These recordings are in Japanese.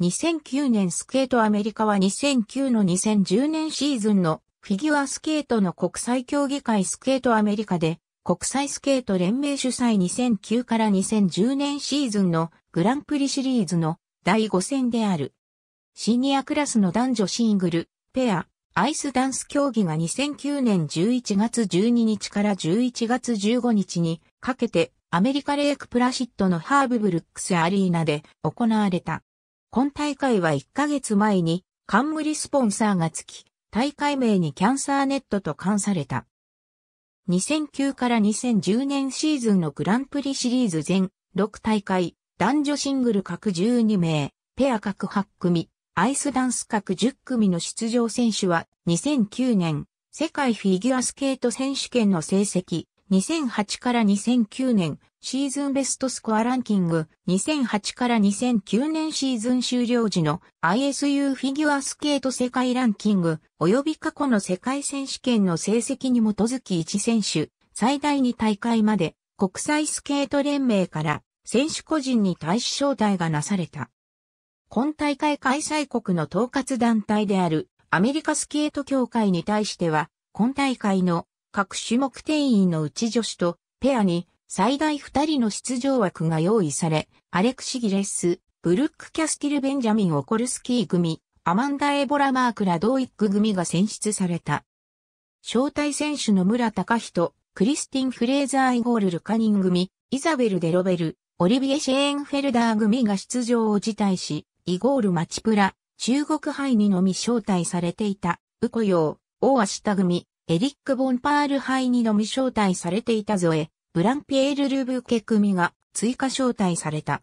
2009年スケートアメリカは2009の2010年シーズンのフィギュアスケートの国際競技会スケートアメリカで国際スケート連盟主催2009から2010年シーズンのグランプリシリーズの第5戦である。シニアクラスの男女シングル、ペア、アイスダンス競技が2009年11月12日から11月15日にかけてアメリカレイクプラシッドのハーブブルックスアリーナで行われた。今大会は1ヶ月前に冠スポンサーがつき、大会名にキャンサーネットと冠された。2009から2010年シーズンのグランプリシリーズ全6大会、男女シングル各12名、ペア各8組、アイスダンス各10組の出場選手は2009年世界フィギュアスケート選手権の成績2008から2009年シーズンベストスコアランキング、2008から2009年シーズン終了時の ISU フィギュアスケート世界ランキング、及び過去の世界選手権の成績に基づき1選手、最大2大会まで国際スケート連盟から選手個人に対し招待がなされた。今大会開催国の統括団体であるアメリカスケート協会に対しては、今大会の各種目定員のうち女子とペアに最大2人の出場枠が用意され、アレクシ・ギレス、ブルック・キャスティル・ベンジャミン・オコルスキー組、アマンダ・エボラ・マーク・ラドーイック組が選出された。招待選手の村隆人、クリスティン・フレーザー・イゴール・ルカニン組、イザベル・デロベル、オリビエ・シェーンフェルダー組が出場を辞退し、イゴール・マチプラ、中国杯にのみ招待されていた、ウコヨー、アシタ組、エリック・ボンパール杯にのみ招待されていたゾエ、ブランピエール・ルブケ組が追加招待された。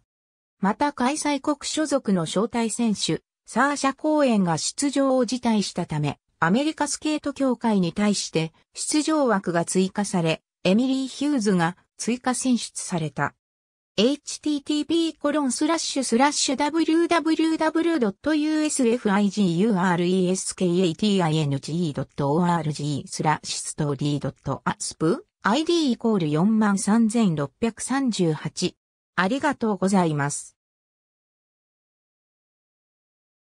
また開催国所属の招待選手、サーシャ・公ンが出場を辞退したため、アメリカスケート協会に対して出場枠が追加され、エミリー・ヒューズが追加選出された。http://www.usfigurating.org e s k s ラッシュストーリー .asp ID イコール43638。ありがとうございます。